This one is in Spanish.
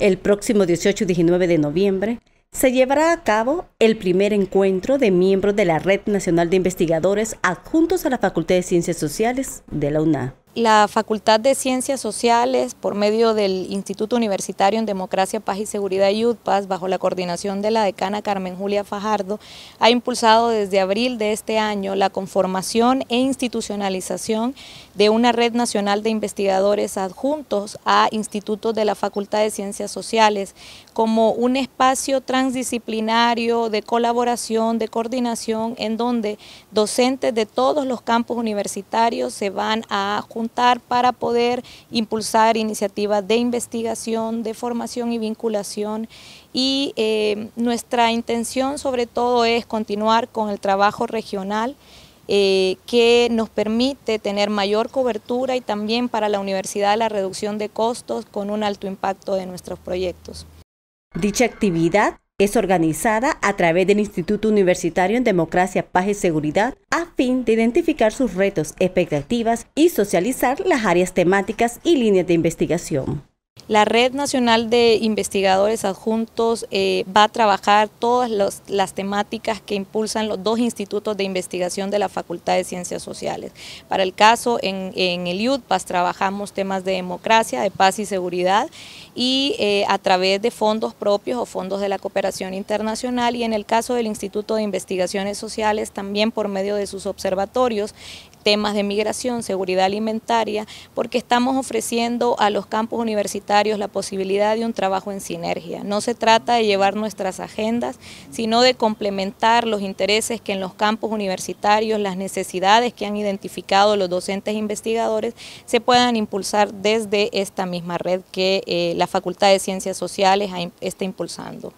El próximo 18 y 19 de noviembre se llevará a cabo el primer encuentro de miembros de la Red Nacional de Investigadores adjuntos a la Facultad de Ciencias Sociales de la UNA. La Facultad de Ciencias Sociales, por medio del Instituto Universitario en Democracia, Paz y Seguridad UDPAS, bajo la coordinación de la decana Carmen Julia Fajardo, ha impulsado desde abril de este año la conformación e institucionalización de una red nacional de investigadores adjuntos a institutos de la Facultad de Ciencias Sociales, como un espacio transdisciplinario de colaboración, de coordinación, en donde docentes de todos los campos universitarios se van a juntar para poder impulsar iniciativas de investigación, de formación y vinculación y eh, nuestra intención sobre todo es continuar con el trabajo regional eh, que nos permite tener mayor cobertura y también para la universidad la reducción de costos con un alto impacto de nuestros proyectos. Dicha actividad es organizada a través del Instituto Universitario en Democracia, Paz y Seguridad a fin de identificar sus retos, expectativas y socializar las áreas temáticas y líneas de investigación. La Red Nacional de Investigadores Adjuntos eh, va a trabajar todas las temáticas que impulsan los dos institutos de investigación de la Facultad de Ciencias Sociales. Para el caso, en, el IUDPAS pues, trabajamos temas de democracia, de paz y seguridad, y eh, a través de fondos propios o fondos de la cooperación internacional, y en el caso del Instituto de Investigaciones Sociales, también por medio de sus observatorios, temas de migración, seguridad alimentaria, porque estamos ofreciendo a los campos universitarios la posibilidad de un trabajo en sinergia. No se trata de llevar nuestras agendas, sino de complementar los intereses que en los campos universitarios, las necesidades que han identificado los docentes e investigadores, se puedan impulsar desde esta misma red que eh, la Facultad de Ciencias Sociales está impulsando.